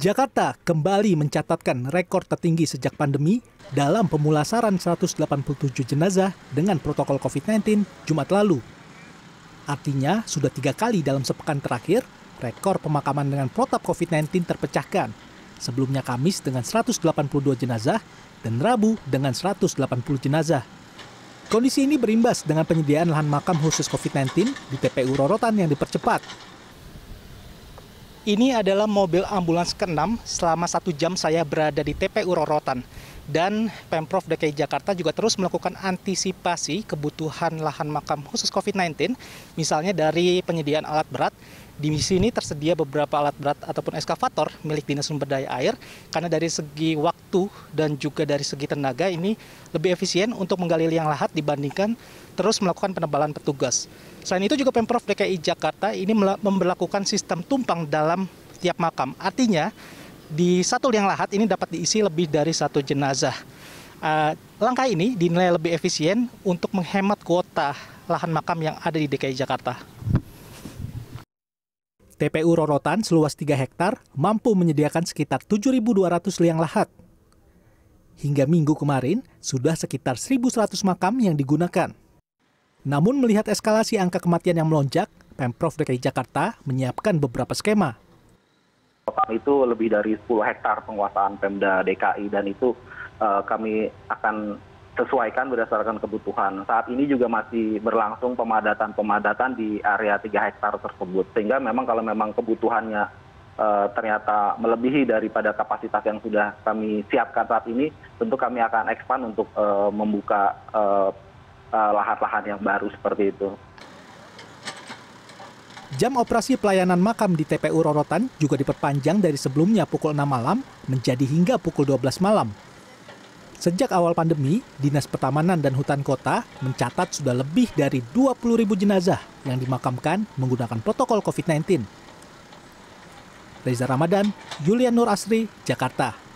Jakarta kembali mencatatkan rekor tertinggi sejak pandemi dalam pemulasaran 187 jenazah dengan protokol COVID-19 Jumat lalu. Artinya, sudah tiga kali dalam sepekan terakhir, rekor pemakaman dengan protap COVID-19 terpecahkan. Sebelumnya Kamis dengan 182 jenazah dan Rabu dengan 180 jenazah. Kondisi ini berimbas dengan penyediaan lahan makam khusus COVID-19 di TPU Rorotan yang dipercepat ini adalah mobil ambulans ke-6 selama satu jam saya berada di TPU Rorotan. Dan Pemprov DKI Jakarta juga terus melakukan antisipasi kebutuhan lahan makam khusus COVID-19, misalnya dari penyediaan alat berat di sini tersedia beberapa alat berat ataupun eskavator milik Dinas Sumber Daya Air karena dari segi waktu dan juga dari segi tenaga ini lebih efisien untuk menggali liang lahat dibandingkan terus melakukan penebalan petugas. Selain itu juga Pemprov DKI Jakarta ini memperlakukan sistem tumpang dalam tiap makam. Artinya di satu liang lahat ini dapat diisi lebih dari satu jenazah. Eh, langkah ini dinilai lebih efisien untuk menghemat kuota lahan makam yang ada di DKI Jakarta. TPU Rorotan seluas 3 hektar mampu menyediakan sekitar 7.200 liang lahat. Hingga minggu kemarin, sudah sekitar 1.100 makam yang digunakan. Namun melihat eskalasi angka kematian yang melonjak, Pemprov DKI Jakarta menyiapkan beberapa skema. Total itu lebih dari 10 hektar penguasaan Pemda DKI dan itu uh, kami akan sesuaikan berdasarkan kebutuhan. Saat ini juga masih berlangsung pemadatan-pemadatan di area 3 hektar tersebut. Sehingga memang kalau memang kebutuhannya e, ternyata melebihi daripada kapasitas yang sudah kami siapkan saat ini, tentu kami akan expand untuk e, membuka eh, lahan-lahan yang baru seperti itu. Jam operasi pelayanan makam di TPU Rorotan juga diperpanjang dari sebelumnya pukul 6 malam menjadi hingga pukul 12 malam Sejak awal pandemi, Dinas Pertamanan dan Hutan Kota mencatat sudah lebih dari 20 ribu jenazah yang dimakamkan menggunakan protokol COVID-19. Reza Ramadan, Julian Nur Asri, Jakarta.